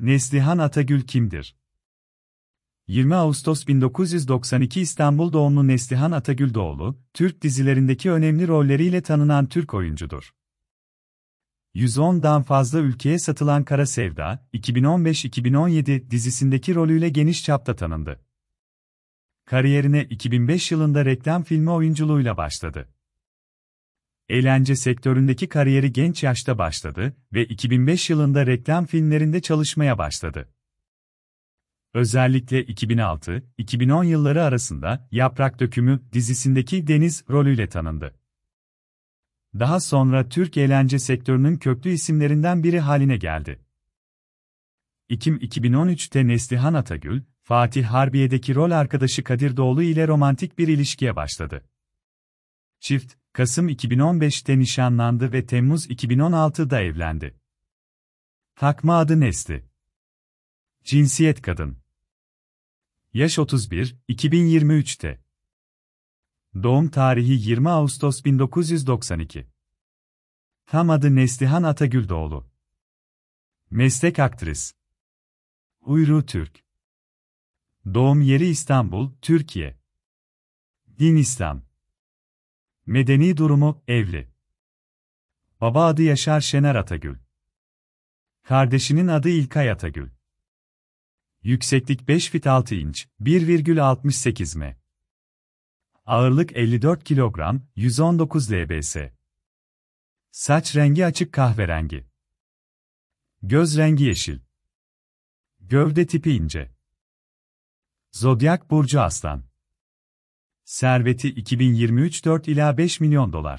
Neslihan Atagül kimdir? 20 Ağustos 1992 İstanbul doğumlu Neslihan Atagül Doğulu, Türk dizilerindeki önemli rolleriyle tanınan Türk oyuncudur. 110'dan fazla ülkeye satılan Kara Sevda, 2015-2017 dizisindeki rolüyle geniş çapta tanındı. Kariyerine 2005 yılında reklam filmi oyunculuğuyla başladı eğlence sektöründeki kariyeri genç yaşta başladı ve 2005 yılında reklam filmlerinde çalışmaya başladı. Özellikle 2006-2010 yılları arasında Yaprak Dökümü dizisindeki Deniz rolüyle tanındı. Daha sonra Türk eğlence sektörünün köklü isimlerinden biri haline geldi. Ekim 2013'te Neslihan Atagül, Fatih Harbiye'deki rol arkadaşı Kadir Doğulu ile romantik bir ilişkiye başladı. Çift, Kasım 2015'te nişanlandı ve Temmuz 2016'da evlendi. Takma adı Nesli. Cinsiyet kadın. Yaş 31, 2023'te. Doğum tarihi 20 Ağustos 1992. Tam adı Neslihan Atagül Doğulu. Meslek aktris. Uyru Türk. Doğum yeri İstanbul, Türkiye. Din İslam. Medeni durumu, evli. Baba adı Yaşar Şener Atagül. Kardeşinin adı İlkay Atagül. Yükseklik 5 fit 6 inç, 1,68 m. Ağırlık 54 kilogram, 119 lbs. Saç rengi açık kahverengi. Göz rengi yeşil. Gövde tipi ince. Zodyak burcu aslan. Serveti 2023 4 ila 5 milyon dolar.